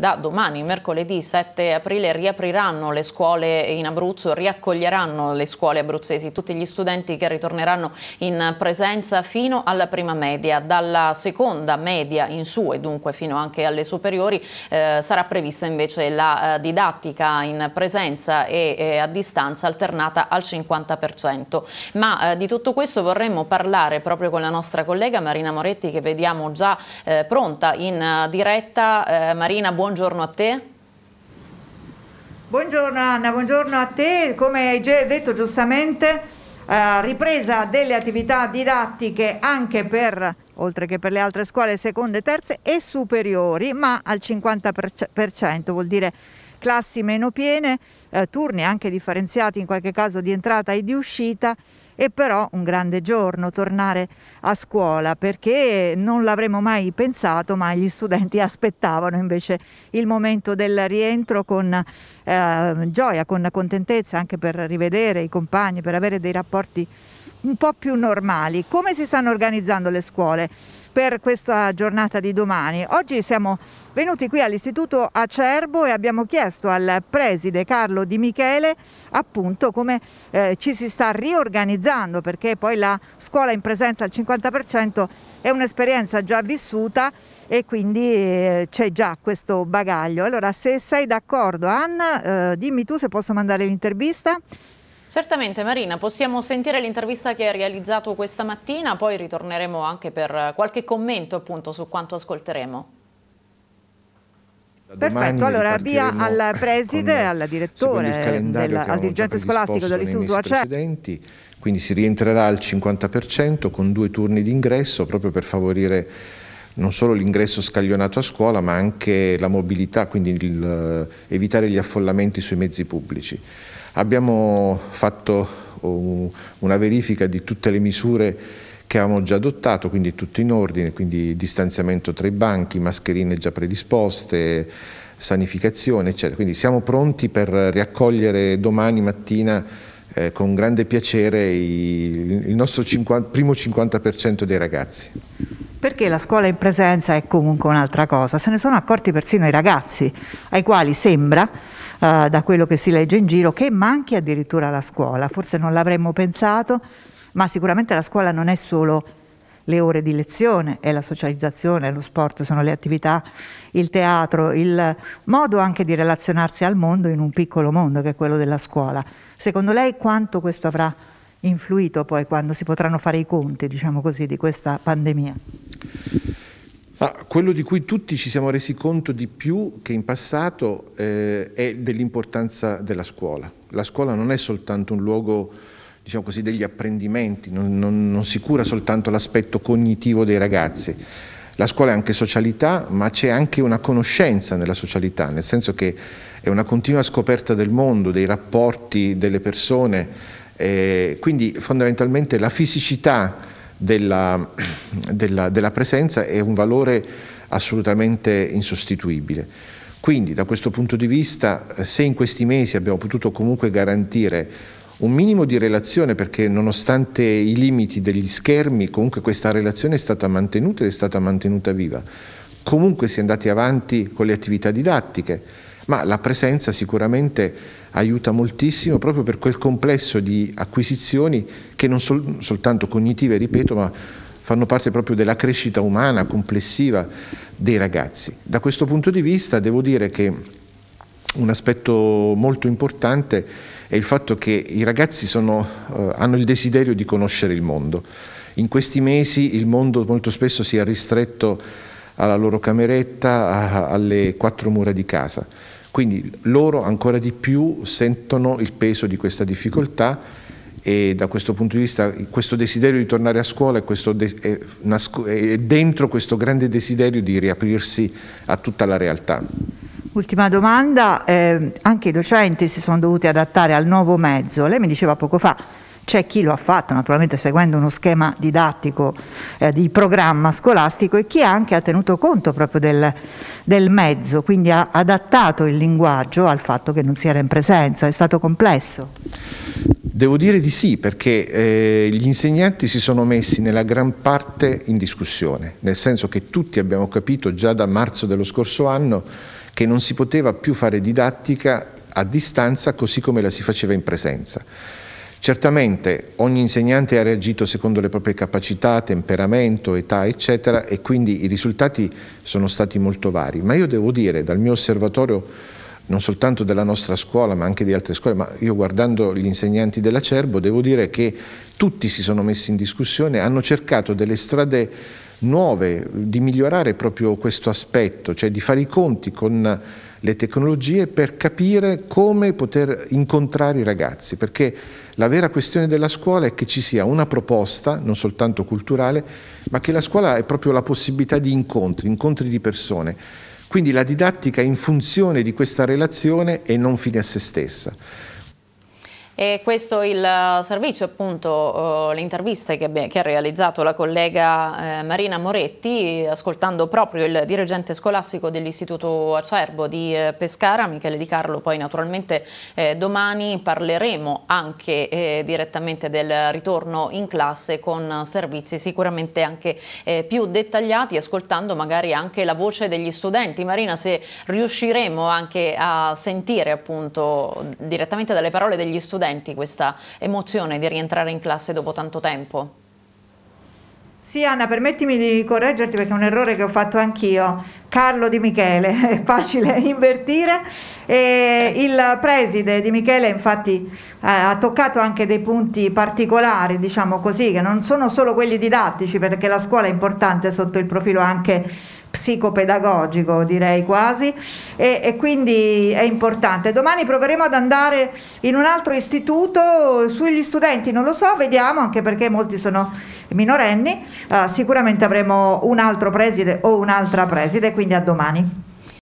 Da domani, mercoledì 7 aprile, riapriranno le scuole in Abruzzo, riaccoglieranno le scuole abruzzesi tutti gli studenti che ritorneranno in presenza fino alla prima media. Dalla seconda media in su e dunque fino anche alle superiori eh, sarà prevista invece la eh, didattica in presenza e eh, a distanza alternata al 50%. Ma eh, di tutto questo vorremmo parlare proprio con la nostra collega Marina Moretti che vediamo già eh, pronta in eh, diretta. Marina, buon buongiorno a te. Buongiorno Anna, buongiorno a te. Come hai già detto giustamente, eh, ripresa delle attività didattiche anche per, oltre che per le altre scuole seconde, terze e superiori, ma al 50% vuol dire classi meno piene, eh, turni anche differenziati in qualche caso di entrata e di uscita e però un grande giorno tornare a scuola perché non l'avremmo mai pensato ma gli studenti aspettavano invece il momento del rientro con eh, gioia, con contentezza anche per rivedere i compagni, per avere dei rapporti un po' più normali. Come si stanno organizzando le scuole? per questa giornata di domani. Oggi siamo venuti qui all'Istituto Acerbo e abbiamo chiesto al preside Carlo Di Michele appunto come eh, ci si sta riorganizzando perché poi la scuola in presenza al 50% è un'esperienza già vissuta e quindi eh, c'è già questo bagaglio. Allora se sei d'accordo Anna eh, dimmi tu se posso mandare l'intervista. Certamente Marina, possiamo sentire l'intervista che hai realizzato questa mattina, poi ritorneremo anche per qualche commento appunto su quanto ascolteremo. Perfetto, allora via al preside, con, al direttore, del, al dirigente scolastico dell'istituto ACE. Quindi si rientrerà al 50% con due turni d'ingresso proprio per favorire non solo l'ingresso scaglionato a scuola ma anche la mobilità, quindi il, eh, evitare gli affollamenti sui mezzi pubblici. Abbiamo fatto un, una verifica di tutte le misure che avevamo già adottato, quindi tutto in ordine, quindi distanziamento tra i banchi, mascherine già predisposte, sanificazione, eccetera. Quindi siamo pronti per riaccogliere domani mattina eh, con grande piacere il nostro 50, primo 50% dei ragazzi perché la scuola in presenza è comunque un'altra cosa. Se ne sono accorti persino i ragazzi, ai quali sembra, eh, da quello che si legge in giro, che manchi addirittura la scuola. Forse non l'avremmo pensato, ma sicuramente la scuola non è solo le ore di lezione, è la socializzazione, è lo sport, sono le attività, il teatro, il modo anche di relazionarsi al mondo in un piccolo mondo che è quello della scuola. Secondo lei quanto questo avrà influito poi quando si potranno fare i conti, diciamo così, di questa pandemia? Ah, quello di cui tutti ci siamo resi conto di più che in passato eh, è dell'importanza della scuola. La scuola non è soltanto un luogo diciamo così, degli apprendimenti, non, non, non si cura soltanto l'aspetto cognitivo dei ragazzi. La scuola è anche socialità, ma c'è anche una conoscenza nella socialità, nel senso che è una continua scoperta del mondo, dei rapporti delle persone eh, quindi fondamentalmente la fisicità della, della, della presenza è un valore assolutamente insostituibile. Quindi da questo punto di vista, eh, se in questi mesi abbiamo potuto comunque garantire un minimo di relazione perché nonostante i limiti degli schermi comunque questa relazione è stata mantenuta ed è stata mantenuta viva. Comunque si è andati avanti con le attività didattiche ma la presenza sicuramente aiuta moltissimo proprio per quel complesso di acquisizioni che non sol soltanto cognitive, ripeto, ma fanno parte proprio della crescita umana complessiva dei ragazzi. Da questo punto di vista devo dire che un aspetto molto importante è il fatto che i ragazzi sono, eh, hanno il desiderio di conoscere il mondo. In questi mesi il mondo molto spesso si è ristretto alla loro cameretta, a, alle quattro mura di casa. Quindi loro ancora di più sentono il peso di questa difficoltà e da questo punto di vista questo desiderio di tornare a scuola è, è dentro questo grande desiderio di riaprirsi a tutta la realtà. Ultima domanda, eh, anche i docenti si sono dovuti adattare al nuovo mezzo, lei mi diceva poco fa c'è chi lo ha fatto, naturalmente seguendo uno schema didattico eh, di programma scolastico e chi anche ha tenuto conto proprio del, del mezzo, quindi ha adattato il linguaggio al fatto che non si era in presenza, è stato complesso. Devo dire di sì, perché eh, gli insegnanti si sono messi nella gran parte in discussione, nel senso che tutti abbiamo capito già da marzo dello scorso anno che non si poteva più fare didattica a distanza così come la si faceva in presenza. Certamente ogni insegnante ha reagito secondo le proprie capacità, temperamento, età, eccetera, e quindi i risultati sono stati molto vari. Ma io devo dire, dal mio osservatorio, non soltanto della nostra scuola, ma anche di altre scuole, ma io guardando gli insegnanti dell'Acerbo, devo dire che tutti si sono messi in discussione, hanno cercato delle strade nuove, di migliorare proprio questo aspetto, cioè di fare i conti con le tecnologie per capire come poter incontrare i ragazzi, perché la vera questione della scuola è che ci sia una proposta, non soltanto culturale, ma che la scuola è proprio la possibilità di incontri, incontri di persone. Quindi la didattica è in funzione di questa relazione e non fine a se stessa. E questo è il eh, servizio, appunto, eh, le interviste che, che, ha realizzato la collega eh, Marina Moretti, ascoltando proprio il dirigente scolastico dell'Istituto Acerbo di Pescara, Michele Di Carlo. Poi, naturalmente, domani parleremo anche direttamente del ritorno in classe con servizi sicuramente anche più dettagliati, ascoltando magari anche la voce degli studenti. Marina, se riusciremo anche a sentire, appunto, direttamente dalle parole degli studenti, senti questa emozione di rientrare in classe dopo tanto tempo? Sì Anna, permettimi di correggerti perché è un errore che ho fatto anch'io. Carlo Di Michele, è facile invertire. E il preside Di Michele infatti eh, ha toccato anche dei punti particolari, diciamo così, che non sono solo quelli didattici perché la scuola è importante sotto il profilo anche psicopedagogico direi quasi e, e, quindi è importante domani proveremo ad andare in un altro istituto sugli studenti non lo so vediamo anche perché molti sono minorenni uh, sicuramente avremo un altro preside o un'altra preside quindi a domani